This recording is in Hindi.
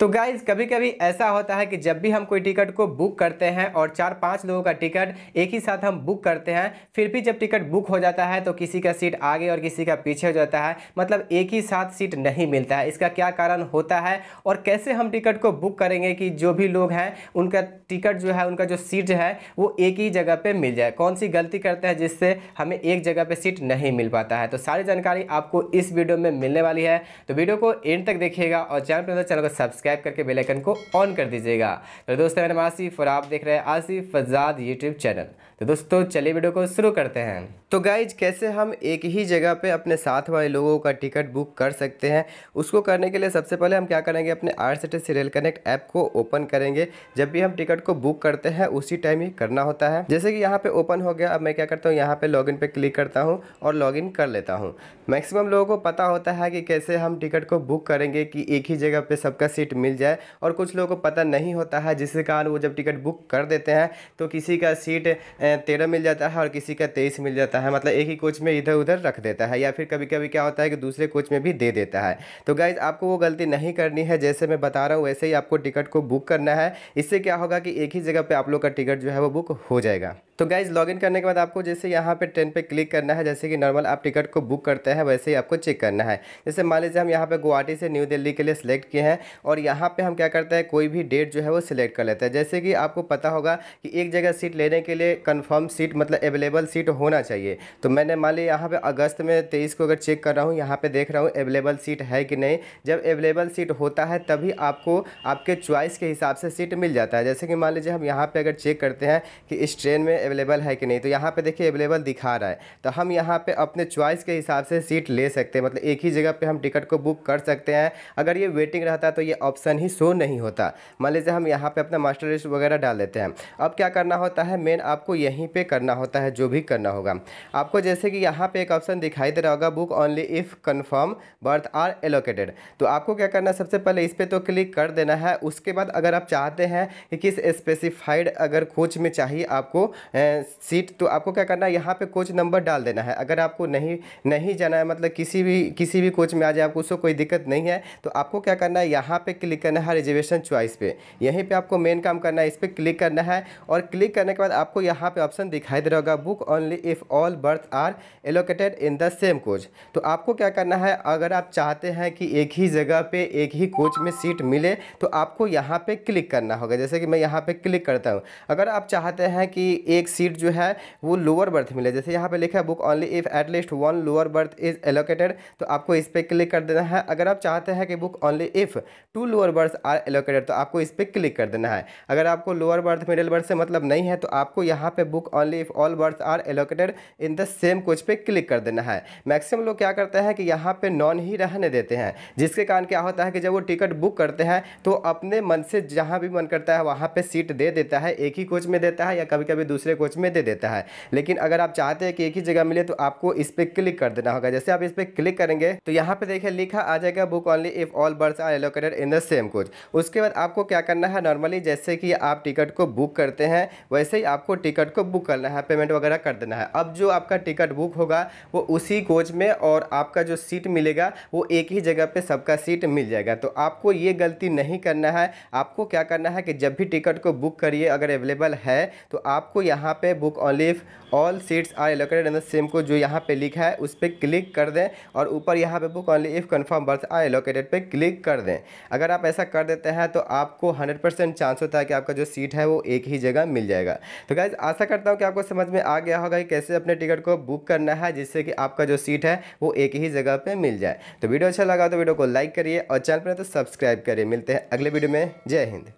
तो गाइज़ कभी कभी ऐसा होता है कि जब भी हम कोई टिकट को बुक करते हैं और चार पांच लोगों का टिकट एक ही साथ हम बुक करते हैं फिर भी जब टिकट बुक हो जाता है तो किसी का सीट आगे और किसी का पीछे हो जाता है मतलब एक ही साथ सीट नहीं मिलता है इसका क्या कारण होता है और कैसे हम टिकट को बुक करेंगे कि जो भी लोग हैं उनका टिकट जो है उनका जो सीट है वो एक ही जगह पर मिल जाए कौन सी गलती करते हैं जिससे हमें एक जगह पर सीट नहीं मिल पाता है तो सारी जानकारी आपको इस वीडियो में मिलने वाली है तो वीडियो को एंड तक देखिएगा और चैनल पर चैनल तो को सब्सक्राइब सब्सक्राइब करके बेलाइकन को ऑन कर दीजिएगा तो दोस्तों मैंने आसिफ और आप देख रहे हैं आसिफ फजाद यूट्यूब चैनल तो दोस्तों चलिए वीडियो को शुरू करते हैं तो गाइज कैसे हम एक ही जगह पे अपने साथ वाले लोगों का टिकट बुक कर सकते हैं उसको करने के लिए सबसे पहले हम क्या करेंगे अपने R C T serial connect app को ओपन करेंगे जब भी हम टिकट को बुक करते हैं उसी टाइम ही करना होता है जैसे कि यहाँ पे ओपन हो गया अब मैं क्या करता हूँ यहाँ पे लॉगिन पे क्लिक करता हूँ और लॉगिन कर लेता हूँ मैक्सिमम लोगों को पता होता है कि कैसे हम टिकट को बुक करेंगे कि एक ही जगह पे सबका सीट मिल जाए और कुछ लोगों को पता नहीं होता है जिसके कारण वो जब टिकट बुक कर देते हैं तो किसी का सीट तेरह मिल जाता है और किसी का तेईस मिल जाता है मतलब एक ही कोच में इधर उधर रख देता है या फिर कभी कभी क्या होता है कि दूसरे कोच में भी दे देता है तो गाइज़ आपको वो गलती नहीं करनी है जैसे मैं बता रहा हूँ वैसे ही आपको टिकट को बुक करना है इससे क्या होगा कि एक ही जगह पर आप लोग का टिकट जो है वो बुक हो जाएगा तो गाइज़ लॉगिन करने के बाद आपको जैसे यहाँ पे ट्रेन पे क्लिक करना है जैसे कि नॉर्मल आप टिकट को बुक करते हैं वैसे ही आपको चेक करना है जैसे मान लीजिए हम यहाँ पे गुवाहाटी से न्यू दिल्ली के लिए सिलेक्ट किए हैं और यहाँ पे हम क्या करते हैं कोई भी डेट जो है वो सिलेक्ट कर लेते हैं जैसे कि आपको पता होगा कि एक जगह सीट लेने के लिए कन्फर्म सीट मतलब अवेलेबल सीट होना चाहिए तो मैंने मान लिया यहाँ पर अगस्त में तेईस को अगर चेक कर रहा हूँ यहाँ पर देख रहा हूँ अवेलेबल सीट है कि नहीं जब अवेलेबल सीट होता है तभी आपको आपके चॉइस के हिसाब से सीट मिल जाता है जैसे कि मान लीजिए हम यहाँ पर अगर चेक करते हैं कि इस ट्रेन में अवेलेबल है कि नहीं तो यहाँ पे देखिए अवेलेबल दिखा रहा है तो हम यहाँ पे अपने चॉइस के हिसाब से सीट ले सकते हैं मतलब एक ही जगह पे हम टिकट को बुक कर सकते हैं अगर ये वेटिंग रहता तो ये ऑप्शन ही शो नहीं होता मान लीजिए हम यहाँ पर अपना मास्टर लिस्ट वगैरह डाल देते हैं अब क्या करना होता है मेन आपको यहीं पर करना होता है जो भी करना होगा आपको जैसे कि यहाँ पर एक ऑप्शन दिखाई दे रहा होगा book only if confirm berth are allocated तो आपको क्या करना सबसे पहले इस पर तो क्लिक कर देना है उसके बाद अगर आप चाहते हैं कि किस स्पेसिफाइड अगर कोच में चाहिए आपको सीट तो आपको क्या करना है यहाँ पे कोच नंबर डाल देना है अगर आपको नहीं नहीं जाना है मतलब किसी भी किसी भी कोच में आ जाए आपको उसको कोई दिक्कत नहीं है तो आपको क्या करना है यहाँ पे क्लिक करना है रिजर्वेशन चॉइस पे यहीं पे आपको मेन काम करना है इस पर क्लिक करना है और क्लिक करने के बाद आपको यहाँ पर ऑप्शन दिखाई दे रहा होगा book only if all berth are allocated in the same coach तो आपको क्या करना है अगर आप चाहते हैं कि एक ही जगह पर एक ही कोच में सीट मिले तो आपको यहाँ पर क्लिक करना होगा जैसे कि मैं यहाँ पर क्लिक करता हूँ अगर आप चाहते हैं कि एक एक सीट जो है वो लोअर बर्थ मिले जैसे यहाँ पे लिखा है book only if at least one lower berth is allocated तो आपको इस पर क्लिक कर देना है अगर आप चाहते हैं कि book only if two lower berth are allocated तो आपको इस पर क्लिक कर देना है अगर आपको लोअर बर्थ मिडिल बर्थ से मतलब नहीं है तो आपको यहाँ पे book only if all berth are allocated in the same coach पे क्लिक कर देना है मैक्सिमम लोग क्या करते हैं कि यहाँ पे नॉन ही रहने देते हैं जिसके कारण क्या होता है कि जब वो टिकट बुक करते हैं तो अपने मन से जहाँ भी मन करता है वहाँ पर सीट दे देता है एक ही कोच में देता है या कभी कभी दूसरे दूसरे कोच में दे देता है लेकिन अगर आप चाहते हैं कि एक ही जगह मिले तो आपको इस पर क्लिक कर देना होगा जैसे आप इस पर क्लिक करेंगे तो यहाँ पे देखिए लिखा आ जाएगा book only if all berths are allocated in the same coach उसके बाद आपको क्या करना है नॉर्मली जैसे कि आप टिकट को बुक करते हैं वैसे ही आपको टिकट को बुक करना है पेमेंट वगैरह कर देना है अब जो आपका टिकट बुक होगा वो उसी कोच में और आपका जो सीट मिलेगा वो एक ही जगह पर सबका सीट मिल जाएगा तो आपको ये गलती नहीं करना है आपको क्या करना है कि जब भी टिकट को बुक करिए अगर अवेलेबल है तो आपको यहाँ यहाँ पे book only if all seats are allocated in the same coach जो यहाँ पे लिखा है उस पर क्लिक कर दें और ऊपर यहाँ पे book only if confirm berth are allocated पे क्लिक कर दें अगर आप ऐसा कर देते हैं तो आपको 100 परसेंट चांस होता है कि आपका जो सीट है वो एक ही जगह मिल जाएगा तो गाइज आशा करता हूँ कि आपको समझ में आ गया होगा कि कैसे अपने टिकट को बुक करना है जिससे कि आपका जो सीट है वो एक ही जगह पर मिल जाए तो वीडियो अच्छा लगा तो वीडियो को लाइक करिए और चैनल पर तो सब्सक्राइब करिए मिलते हैं अगले वीडियो में जय हिंद